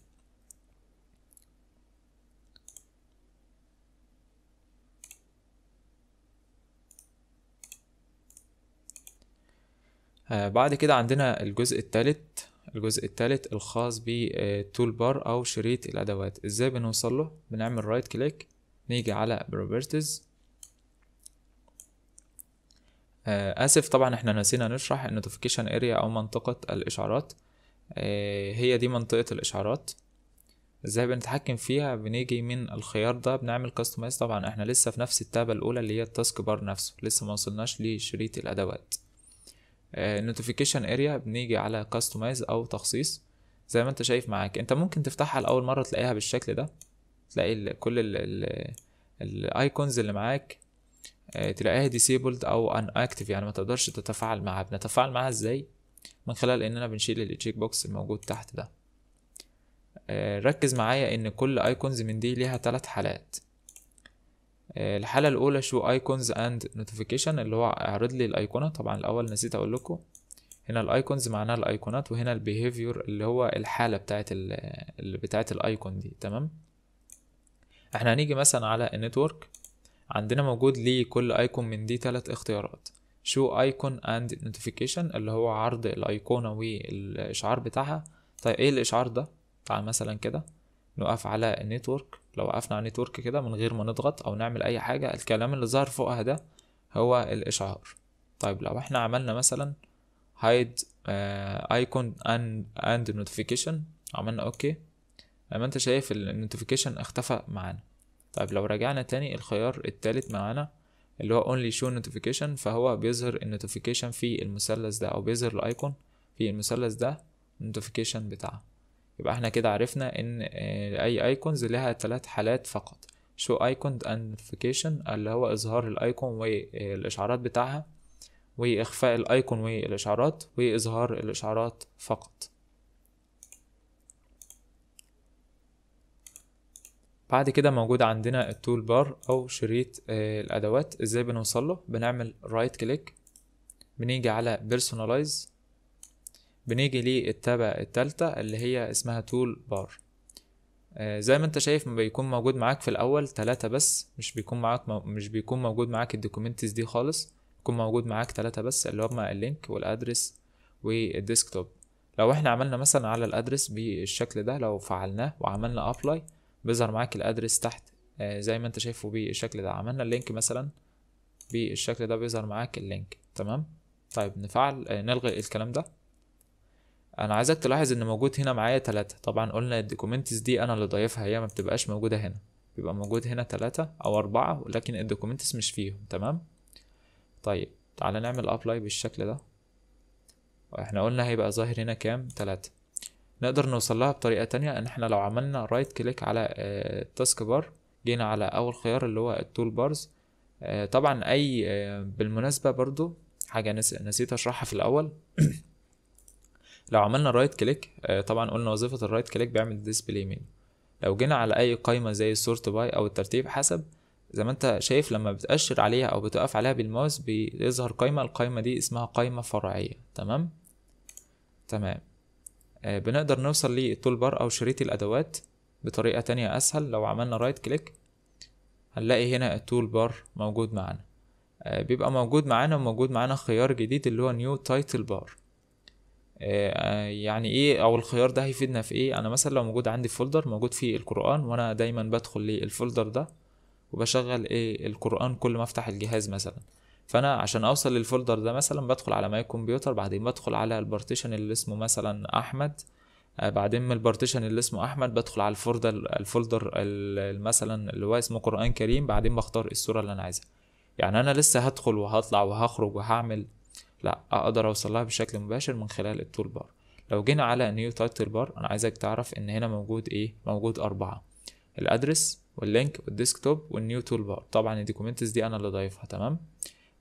آه، بعد كده عندنا الجزء الثالث الجزء الثالث الخاص بالتول بار او شريط الادوات ازاي بنوصل له بنعمل رايت كليك نيجي على بروبرتيز آه اسف طبعا احنا نسينا نشرح النوتيفيكيشن اريا او منطقه الاشعارات آه هي دي منطقه الاشعارات ازاي بنتحكم فيها بنيجي من الخيار ده بنعمل كاستمايز طبعا احنا لسه في نفس التابه الاولى اللي هي التاسك بار نفسه لسه ما وصلناش لشريط الادوات نوتيفيكيشن آه، اريا بنيجي على كاستمايز او تخصيص زي ما انت شايف معاك انت ممكن تفتحها لاول مره تلاقيها بالشكل ده تلاقي كل الايكونز اللي معاك آه، تلاقيها ديسيبلد او ان اكتف يعني ما تقدرش تتفاعل معاها بنتفاعل معاها ازاي من خلال اننا بنشيل التشيك بوكس الموجود تحت ده آه، ركز معايا ان كل ايكونز من دي ليها ثلاث حالات آه، الحاله الاولى شو ايكونز اند نوتيفيكيشن اللي هو اعرض لي الأيقونة طبعا الاول نسيت اقول لكم هنا الايكونز معناها الايقونات وهنا البيهيفيور اللي هو الحاله بتاعه ال بتاعت الايكون دي تمام احنا هنيجي مثلا على النتورك عندنا موجود لكل ايكون من دي تلات اختيارات شو ايكون اند نوتيفيكيشن اللي هو عرض الايقونه والاشعار بتاعها طيب ايه الاشعار ده تعال مثلا كده نقف على النتورك لو وقفنا على نتورك كده من غير ما نضغط او نعمل اي حاجة الكلام اللي ظهر فوقها ده هو الاشعار طيب لو احنا عملنا مثلا هايد ايكون اند نوتيفيكيشن عملنا اوكي لما طيب، انت شايف النوتيفيكيشن اختفى معانا طيب لو رجعنا تاني الخيار التالت معانا اللي هو only show notification فهو بيظهر النوتيفيكيشن في المثلث ده او بيظهر الايكون في المثلث ده النوتيفيكيشن بتاعه يبقى احنا كده عرفنا ان آه، اي ايكونز لها ثلاث حالات فقط شو ايكون اند notification اللي هو اظهار الايكون والاشعارات آه، بتاعها واخفاء الايكون والاشعارات واظهار الاشعارات فقط بعد كده موجود عندنا التول بار او شريط آه، الادوات ازاي بنوصله بنعمل رايت كليك بنيجي على personalize بنيجي للتابع التالتة اللي هي اسمها تول بار آه، زي ما انت شايف بيكون موجود معاك في الاول تلاتة بس مش بيكون معاك مش بيكون موجود معاك الدوكيومنتس دي خالص بيكون موجود معاك تلاتة بس اللي هما اللينك والادرس والديسكتوب لو احنا عملنا مثلا على الادرس بالشكل ده لو فعلناه وعملنا ابلاي بيظهر معاك الادرس تحت آه، زي ما انت شايفه بالشكل ده عملنا اللينك مثلا بالشكل ده بيظهر معاك اللينك تمام طيب نفعل آه، نلغي الكلام ده انا عايزك تلاحظ ان موجود هنا معايا تلاتة طبعا قلنا الدوكيومنتس دي انا اللي ضايفها هي ما بتبقاش موجودة هنا بيبقى موجود هنا تلاتة او اربعة ولكن الدوكيومنتس مش فيهم تمام طيب تعالى نعمل ابلاي بالشكل ده احنا قلنا هيبقى ظاهر هنا كام تلاتة نقدر نوصل لها بطريقة تانية ان احنا لو عملنا رايت كليك على التاسك آه، بار جينا على اول خيار اللي هو التول بارز آه، طبعا اي آه، بالمناسبة برضو حاجة نسيت اشرحها في الاول [clears throat] لو عملنا رايت آه، كليك طبعا قلنا وظيفه الرايت كليك بيعمل ديسبلاي منيو لو جينا على اي قائمه زي السورت باي او الترتيب حسب زي ما انت شايف لما بتأشر عليها او بتقف عليها بالماوس بيظهر قائمه القائمه دي اسمها قائمه فرعيه تمام تمام آه، بنقدر نوصل للتول بار او شريط الادوات بطريقه تانية اسهل لو عملنا رايت كليك هنلاقي هنا التول بار موجود معانا آه، بيبقى موجود معانا وموجود معانا خيار جديد اللي هو نيو تايتل بار آه، يعني ايه او الخيار ده هيفيدنا في ايه انا مثلا لو موجود عندي فولدر موجود فيه القرآن وانا دايما بدخل للفولدر ده وبشغل ايه القرآن كل ما افتح الجهاز مثلا فانا عشان اوصل للفولدر ده مثلا بدخل على ماي كمبيوتر بعدين بدخل على البارتيشن اللي اسمه مثلا احمد آه، بعدين من البارتيشن اللي اسمه احمد بدخل على الفولدر الفولدر مثلا اللي هو اسمه قرآن كريم بعدين بختار الصورة اللي انا عايزها يعني انا لسه هدخل وهطلع وهخرج وهعمل لا اقدر اوصل لها بشكل مباشر من خلال التول بار لو جينا على نيو تايتل بار انا عايزك تعرف ان هنا موجود ايه موجود اربعة الادرس واللينك والديسكتوب والنيو تول بار طبعا الديكومنتس دي انا اللي ضايفها تمام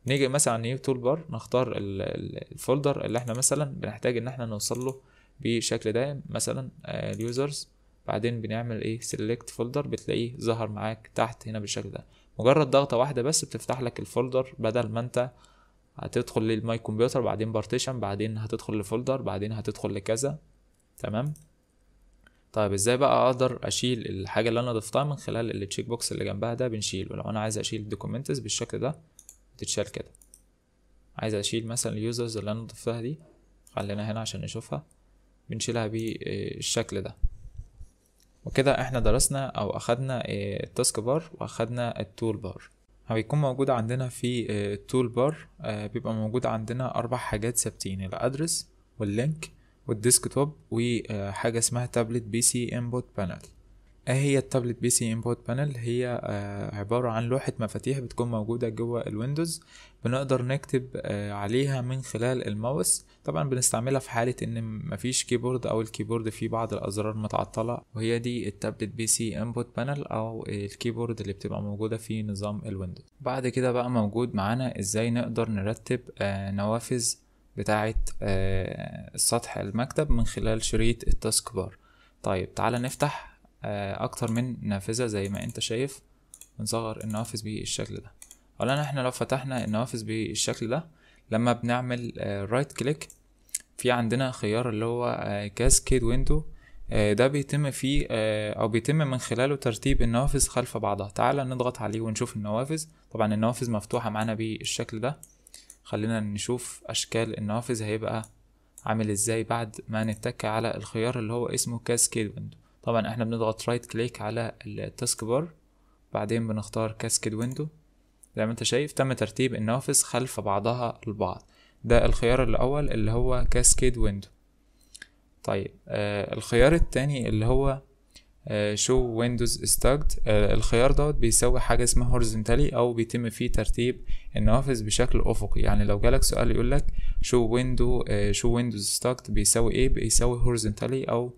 نيجي مثلا على نيو تول بار نختار الفولدر اللي احنا مثلا بنحتاج ان احنا نوصل له بشكل دائم مثلا آه، اليوزرز بعدين بنعمل ايه سيلكت فولدر بتلاقيه ظهر معاك تحت هنا بالشكل ده مجرد ضغطه واحده بس بتفتح لك الفولدر بدل ما انت هتدخل للماي كمبيوتر بعدين بارتيشن بعدين هتدخل لفولدر بعدين هتدخل لكذا تمام طيب ازاي بقى اقدر اشيل الحاجه اللي انا ضفتها من خلال التشيك بوكس اللي جنبها ده بنشيل ولو انا عايز اشيل الدوكيومنتس بالشكل ده بتتشال كده عايز اشيل مثلا اليوزرز اللي انا ضفتها دي خلينا هنا عشان نشوفها بنشيلها بالشكل آه، ده وكده احنا درسنا او اخدنا التاسك آه، بار واخدنا التول بار هيكون موجود عندنا في التول آه، بار آه، بيبقى موجود عندنا أربع حاجات ثابتين الأدرس واللينك والديسك توب وحاجة آه، اسمها تابلت بي سي انبوت بانل ايه هي التابلت بي سي انبوت بانل هي آه، عبارة عن لوحة مفاتيح بتكون موجودة جوه الويندوز بنقدر نكتب آه، عليها من خلال الماوس طبعا بنستعملها في حالة ان مفيش كيبورد او الكيبورد فيه بعض الازرار متعطلة وهي دي التابلت بي سي انبوت بانل او الكيبورد اللي بتبقى موجودة في نظام الويندوز بعد كده بقى موجود معانا ازاي نقدر نرتب آه، نوافذ بتاعة سطح المكتب من خلال شريط التاسك بار طيب تعالى نفتح آه، اكتر من نافذة زي ما انت شايف بنصغر النوافذ بالشكل ده اولا احنا لو فتحنا النوافذ بالشكل ده لما بنعمل رايت آه، كليك في عندنا خيار اللي هو كاسكيد آه، ويندو ده بيتم فيه او بيتم من خلاله ترتيب النوافذ خلف بعضها تعالى نضغط عليه ونشوف النوافذ طبعا النوافذ مفتوحة معانا بالشكل ده خلينا نشوف اشكال النوافذ هيبقى عامل ازاي بعد ما نتك على الخيار اللي هو اسمه كاسكيد ويندو طبعا احنا بنضغط رايت كليك على التاسك بار بعدين بنختار كاسكيد ويندو زي ما انت شايف تم ترتيب النوافذ خلف بعضها البعض ده الخيار الاول اللي هو كاسكيد ويندو طيب آه الخيار التاني اللي هو شو ويندوز استاجد الخيار دوت بيسوي حاجة اسمها هورزنتالي أو بيتم فيه ترتيب النوافذ بشكل أفقي يعني لو جالك سؤال يقولك شو ويندو شو ويندوز استاجد بيساوي إيه بيساوي هورزنتالي أو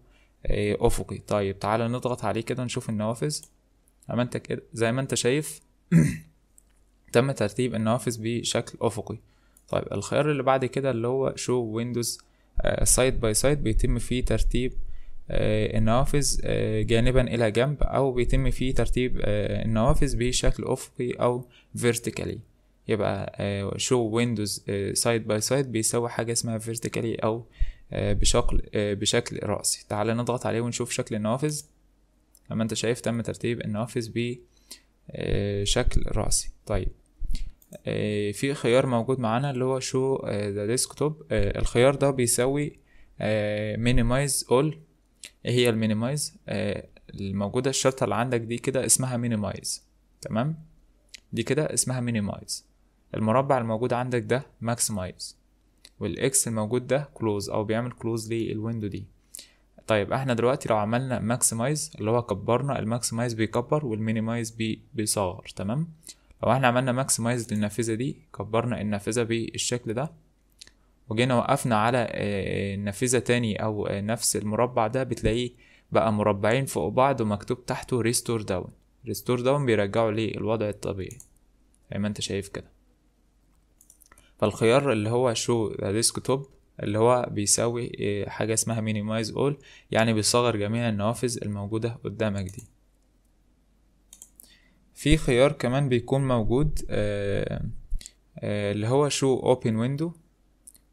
إيه، افقي طيب تعالى نضغط عليه كده نشوف النوافذ اما انت كده زي ما انت شايف [clears throat] تم ترتيب النوافذ بشكل افقي طيب الخيار اللي بعد كده اللي هو شو ويندوز سايد باي سايد بيتم فيه ترتيب آه، النوافذ آه، جانبا الى جنب او بيتم فيه ترتيب آه، النوافذ بشكل افقي او فيرتيكالي يبقى شو ويندوز سايد باي سايد بيساوي حاجه اسمها فيرتيكالي او آه، بشكل آه، بشكل رأسي تعال نضغط عليه ونشوف شكل النوافذ لما انت شايف تم ترتيب النوافذ بشكل آه، رأسي طيب في خيار موجود معانا اللي هو شو ذا ديسكتوب الخيار ده بيساوي مينيمايز اول ايه هي المينيمايز الموجوده الشرطه اللي عندك دي كده اسمها مينيمايز تمام دي كده اسمها مينيمايز المربع الموجود عندك ده ماكسمايز والاكس الموجود ده كلوز او بيعمل كلوز للويندو دي طيب احنا دلوقتي لو عملنا ماكسمايز اللي هو كبرنا الماكسمايز بيكبر والمينيمايز بي بيصغر تمام لو احنا عملنا ماكسمايز للنافذه دي كبرنا النافذه بالشكل ده وجينا وقفنا على آه، نافذه تاني او آه، نفس المربع ده بتلاقيه بقى مربعين فوق بعض ومكتوب تحته ريستور داون ريستور داون بيرجعه للوضع الطبيعي زي ما انت شايف كده فالخيار اللي هو شو ديسك توب اللي هو بيساوي آه، حاجة اسمها مينيمايز اول يعني بيصغر جميع النوافذ الموجودة قدامك دي في خيار كمان بيكون موجود آه، آه، اللي هو شو اوبن ويندو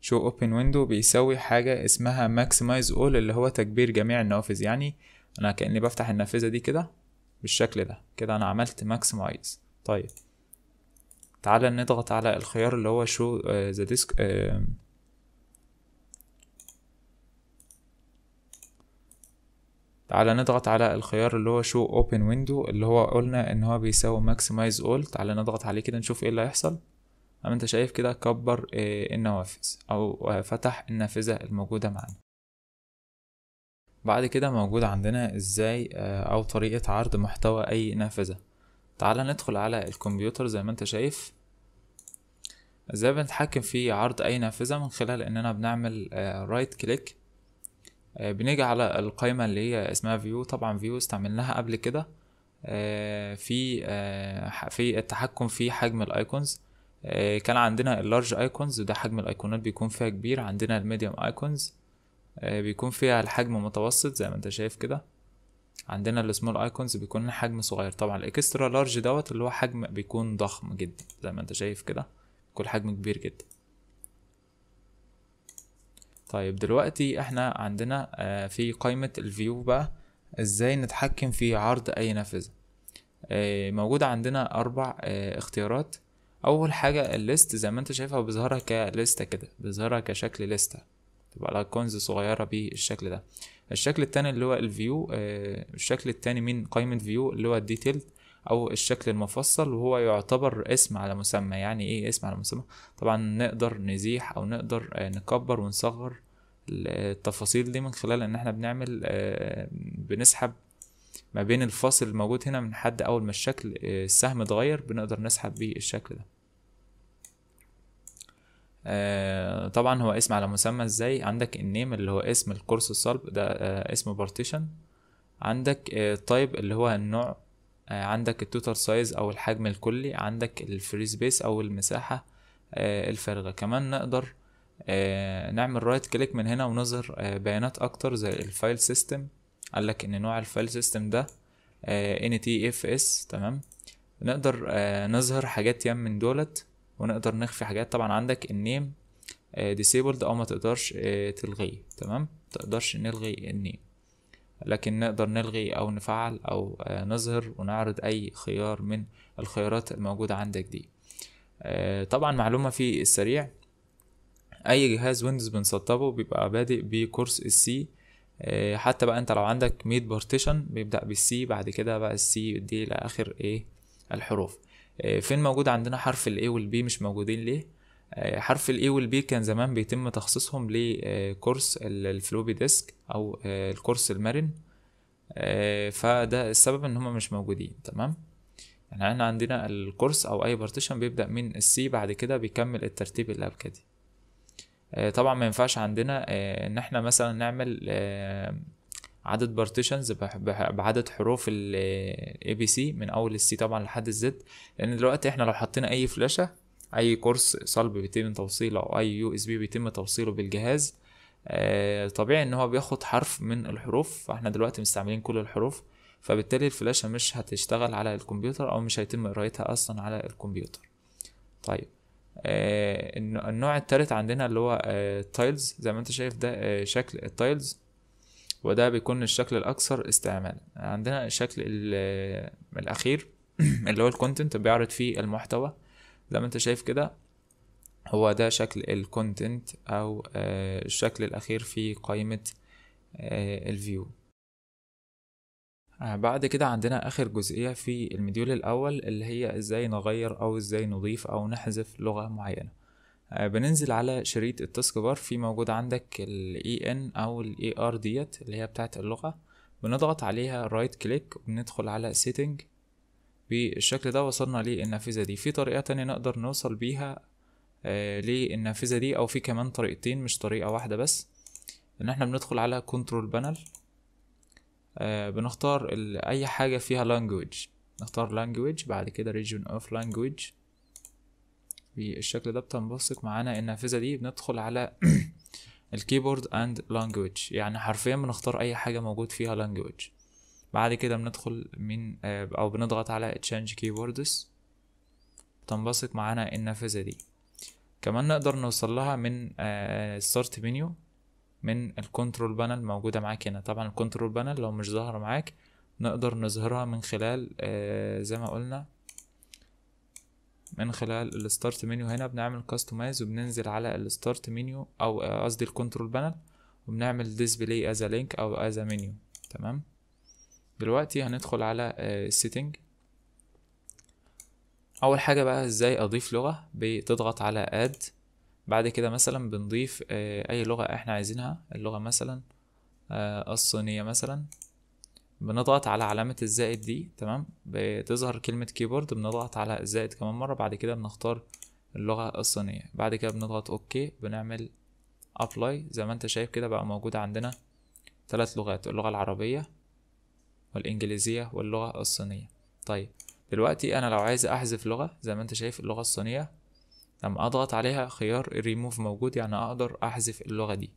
شو اوبن ويندو بيساوي حاجة اسمها ماكسمايز اول اللي هو تكبير جميع النوافذ يعني انا كأني بفتح النافذة دي كده بالشكل ده كده انا عملت ماكسمايز طيب تعالى نضغط على الخيار اللي هو شو ذا ديسك تعالى نضغط على الخيار اللي هو شو اوبن ويندو اللي هو قلنا ان هو بيساوي ماكسمايز اول تعالى نضغط عليه كده نشوف ايه اللي هيحصل اما انت شايف كده كبر uh, النوافذ او uh, فتح النافذة الموجودة معانا بعد كده موجود عندنا ازاي uh, او طريقة عرض محتوى اي نافذة تعال ندخل على الكمبيوتر زي ما انت شايف ازاي بنتحكم في عرض اي نافذة من خلال اننا بنعمل رايت آه، كليك آه، بنيجي على القائمة اللي هي اسمها فيو طبعا فيو استعملناها قبل كده آه، في في التحكم في حجم الايكونز كان عندنا اللارج ايكونز وده حجم الايقونات بيكون فيها كبير عندنا الميديوم ايكونز بيكون فيها الحجم متوسط زي ما انت شايف كده عندنا السمول ايكونز بيكون حجم صغير طبعا الاكسترا لارج دوت اللي هو حجم بيكون ضخم جدا زي ما انت شايف كده كل حجم كبير جدا طيب دلوقتي احنا عندنا آه، في قائمة الفيو بقى ازاي نتحكم في عرض اي نافذة آه، موجود عندنا اربع آه، اختيارات اول حاجة الليست زي ما انت شايفها بيظهرها كليستة كده بيظهرها كشكل ليستة تبقى الايكونز صغيرة بالشكل ده الشكل التاني اللي هو الفيو آه، الشكل التاني من قائمة فيو اللي هو الديتيل او الشكل المفصل وهو يعتبر اسم على مسمى يعني ايه اسم على مسمى طبعا نقدر نزيح او نقدر آه، نكبر ونصغر التفاصيل دي من خلال ان احنا بنعمل آه، بنسحب ما بين الفاصل الموجود هنا من حد اول ما الشكل السهم اتغير بنقدر نسحب بيه الشكل ده طبعا هو اسم على مسمى ازاي عندك النيم اللي هو اسم القرص الصلب ده آه، اسم بارتيشن عندك التايب آه، اللي هو النوع آه، عندك التوتال سايز او الحجم الكلي عندك الفري سبيس او المساحه الفارغه كمان نقدر نعمل رايت كليك من هنا ونظهر بيانات اكتر زي الفايل سيستم قال لك ان نوع الفايل سيستم ده NTFS تمام نقدر نظهر حاجات يم من دولت ونقدر نخفي حاجات طبعا عندك النيم ديسيبلد آه، او ما تقدرش آه، تلغيه تمام تقدرش نلغي النيم لكن نقدر نلغي او نفعل او آه، نظهر ونعرض اي خيار من الخيارات الموجودة عندك دي طبعا معلومة في السريع اي جهاز ويندوز بنسطبه بيبقى بادئ بكورس السي حتى بقى انت لو عندك 100 بارتيشن بيبدأ بالسي بعد كده بقى السي دي لاخر ايه الحروف فين موجود عندنا حرف الاي والبي مش موجودين ليه آه، حرف الاي والبي كان زمان بيتم تخصيصهم لكورس الفلوبي ديسك او آه، الكورس المرن آه، فده السبب ان هما مش موجودين تمام يعني احنا عندنا الكورس او اي بارتيشن بيبدا من السي بعد كده بيكمل الترتيب اللي قبل كده طبعا ما ينفعش عندنا ان احنا مثلا نعمل عدد بارتيشنز بعدد حروف بي سي من اول السي طبعا لحد الزد لان دلوقتي احنا لو حطينا اي فلاشة اي كورس صلب بيتم توصيله او اي يو اس بي بيتم توصيله بالجهاز آه، طبيعي ان هو بياخد حرف من الحروف فاحنا دلوقتي مستعملين كل الحروف فبالتالي الفلاشة مش هتشتغل على الكمبيوتر او مش هيتم قرايتها اصلا على الكمبيوتر طيب آه، النوع التالت عندنا اللي هو التايلز آه، زي ما انت شايف ده شكل التايلز وده بيكون الشكل الاكثر استعمالا عندنا الشكل الاخير [clears throat] اللي هو الكونتنت بيعرض فيه المحتوى زي ما انت شايف كده هو ده شكل الكونتنت او آه، الشكل الاخير في قائمة آه، الفيو آه، بعد كده عندنا اخر جزئية في المديول الاول اللي هي ازاي نغير او ازاي نضيف او نحذف لغة معينة بننزل على شريط التاسك بار في موجود عندك ال EN او ال ER ديت اللي هي بتاعت اللغة بنضغط عليها رايت كليك وبندخل على سيتنج بالشكل ده وصلنا للنافذة دي في طريقة تانية نقدر نوصل بيها آه، للنافذة دي أو في كمان طريقتين مش طريقة واحدة بس إن احنا بندخل على كنترول بانل آه، بنختار أي حاجة فيها language نختار language بعد كده region of language بالشكل ده بتنبثق معانا النافذة دي بندخل على [clears throat] الكيبورد اند language يعني حرفيا بنختار أي حاجة موجود فيها language بعد كده بندخل من آه، او بنضغط على تشينج كيبوردز تنبسط معانا النافذة دي كمان نقدر نوصل لها من الستارت آه، منيو من الكنترول بانل موجودة معاك هنا طبعا الكنترول بانل لو مش ظاهرة معاك نقدر نظهرها من خلال آه، زي ما قلنا من خلال الستارت منيو هنا بنعمل كاستمايز وبننزل على الستارت منيو او قصدي الكنترول بانل وبنعمل ديسبلاي از لينك او از منيو تمام دلوقتي هندخل على السيتنج آه، اول حاجه بقى ازاي اضيف لغه بتضغط على اد بعد كده مثلا بنضيف آه، اي لغه احنا عايزينها اللغه مثلا آه، الصينيه مثلا بنضغط على علامة الزائد دي تمام بتظهر كلمة كيبورد بنضغط على الزائد كمان مرة بعد كده بنختار اللغة الصينية بعد كده بنضغط اوكي بنعمل ابلاي زي ما انت شايف كده بقى موجود عندنا ثلاث لغات اللغة العربية والإنجليزية واللغة الصينية طيب دلوقتي أنا لو عايز أحذف لغة زي ما أنت شايف اللغة الصينية لما أضغط عليها خيار ريموف موجود يعني أقدر أحذف اللغة دي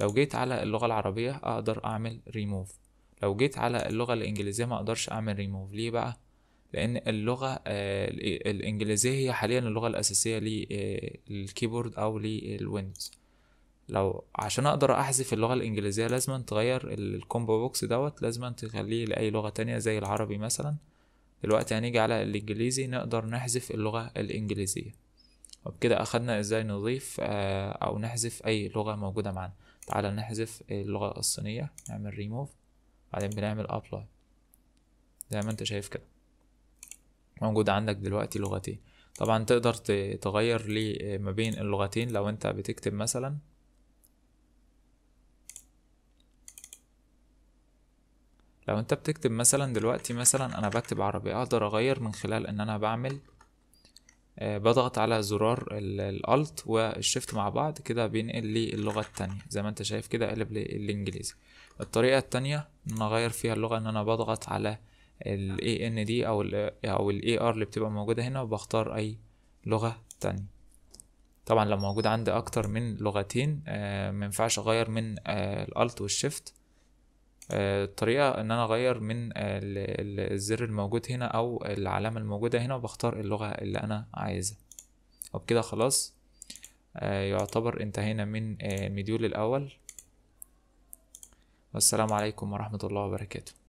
لو جيت على اللغة العربية أقدر أعمل ريموف لو جيت على اللغة الإنجليزية ما أقدرش أعمل ريموف ليه بقى؟ لأن اللغة آه، الإنجليزية هي حاليا اللغة الأساسية للكيبورد آه، أو للويندوز لو عشان اقدر احذف اللغه الانجليزيه لازم تغير الكومبو بوكس دوت لازم تخليه لاي لغه تانية زي العربي مثلا دلوقتي هنيجي على الانجليزي نقدر نحذف اللغه الانجليزيه وبكده اخدنا ازاي نضيف آه، او نحذف اي لغه موجوده معانا تعالى نحذف اللغه الصينيه نعمل ريموف بعدين بنعمل ابلاي زي ما انت شايف كده موجود عندك دلوقتي لغتين طبعا تقدر تغير لي آه، ما بين اللغتين لو انت بتكتب مثلا لو انت بتكتب مثلا دلوقتي مثلا انا بكتب عربي اقدر اغير من خلال ان انا بعمل آه، بضغط على زرار الالت والشيفت مع بعض كده بينقل لي اللغة التانية زي ما انت شايف كده قلب لي الانجليزي الطريقة التانية ان انا اغير فيها اللغة ان انا بضغط على ال ان دي او ال او ال ار اللي بتبقى موجودة هنا وبختار اي لغة تانية طبعا لو موجود عندي اكتر من لغتين آه مينفعش اغير من آه الالت والشيفت الطريقة ان انا اغير من الزر الموجود هنا او العلامة الموجودة هنا وبختار اللغة اللي انا عايزها وبكده خلاص آه، يعتبر انتهينا من المديول آه، الاول والسلام عليكم ورحمة الله وبركاته